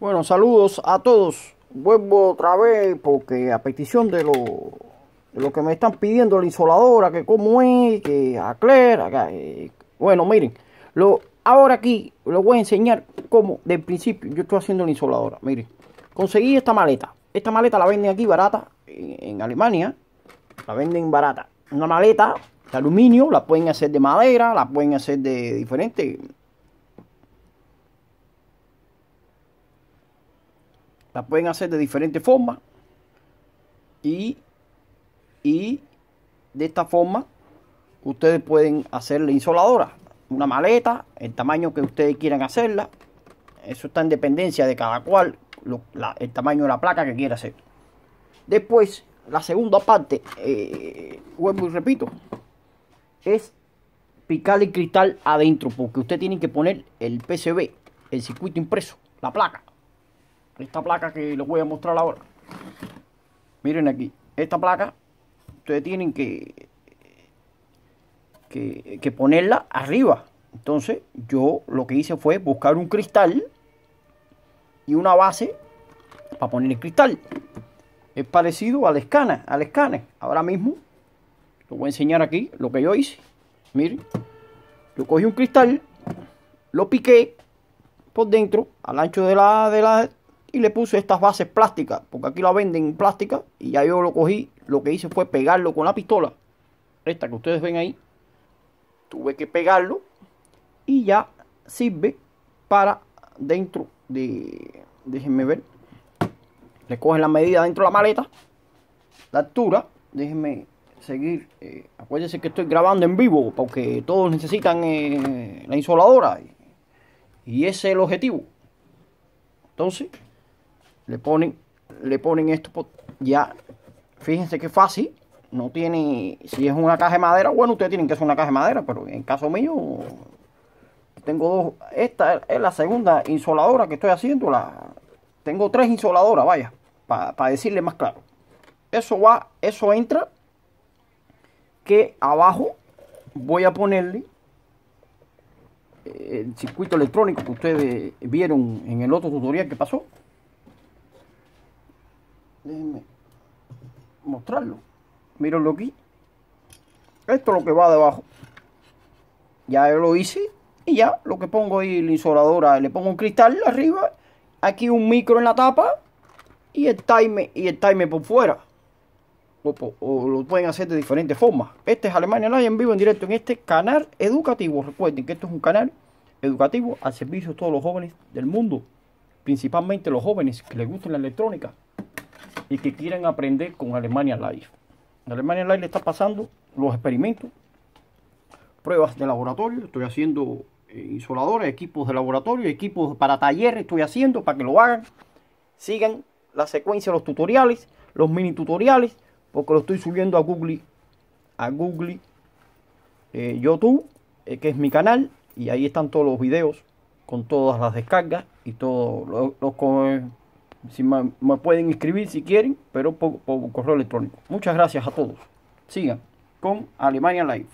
Bueno, saludos a todos. Vuelvo otra vez porque a petición de, lo, que me están pidiendo la insoladora, que cómo es, que aclara. Eh, bueno, miren, lo, ahora aquí les voy a enseñar cómo del principio yo estoy haciendo la insoladora. Miren, conseguí esta maleta. Esta maleta la venden aquí barata eh, en, Alemania. La venden barata. Una maleta de aluminio, la pueden hacer de madera, la pueden hacer de diferente. La pueden hacer de diferentes formas. Y, de esta forma ustedes pueden hacer la insoladora. Una maleta, el tamaño que ustedes quieran hacerla. Eso está en dependencia de cada cual, el tamaño de la placa que quiera hacer. Después, la segunda parte, eh, vuelvo y repito, es picar el cristal adentro, porque usted tiene que poner el PCB, el circuito impreso, la placa esta placa que les voy a mostrar ahora. Miren aquí, esta placa, ustedes tienen que, que, ponerla arriba. Entonces yo lo que hice fue buscar un cristal y una base para poner el cristal. Es parecido al escáner, al escáner. Ahora mismo lo voy a enseñar aquí lo que yo hice. Miren, yo cogí un cristal, lo piqué por dentro al ancho de la, de la y le puse estas bases plásticas, porque aquí la venden en plástica y ya yo lo cogí, lo que hice fue pegarlo con la pistola, esta que ustedes ven ahí, tuve que pegarlo y ya sirve para dentro de, déjenme ver, le cogen la medida dentro de la maleta, la altura, déjenme seguir, eh, acuérdense que estoy grabando en vivo, porque todos necesitan eh, la insoladora y ese es el objetivo. Entonces, le ponen, le ponen esto ya, fíjense qué fácil, no tiene, si es una caja de madera, bueno, ustedes tienen que hacer una caja de madera, pero en caso mío, tengo dos, esta es la segunda insoladora que estoy haciendo, la, tengo tres insoladoras, vaya, para decirle más claro. Eso va, eso entra, que abajo voy a ponerle eh, el circuito electrónico que ustedes vieron en el otro tutorial que pasó Déjenme mostrarlo. Mírenlo aquí. Esto es lo que va debajo. Ya lo hice. Y ya lo que pongo ahí, la insoladora, le pongo un cristal arriba. Aquí un micro en la tapa. Y el timer, y el timer por fuera. O, lo pueden hacer de diferentes formas. Este es Alemania Live en vivo, en directo, en este canal educativo. Recuerden que esto es un canal educativo al servicio de todos los jóvenes del mundo, principalmente los jóvenes que les gusta la electrónica y que quieran aprender con Alemania Live. En Alemania Live le está pasando los experimentos, pruebas de laboratorio, estoy haciendo eh, insoladores, equipos de laboratorio, equipos para talleres, estoy haciendo para que lo hagan. Sigan la secuencia los tutoriales, los mini tutoriales, porque lo estoy subiendo a Google, a Google eh, YouTube, eh, que es mi canal, y ahí están todos los videos con todas las descargas y todos los, los si me, pueden escribir si quieren, pero por, por correo electrónico. Muchas gracias a todos. Sigan con Alemania Live.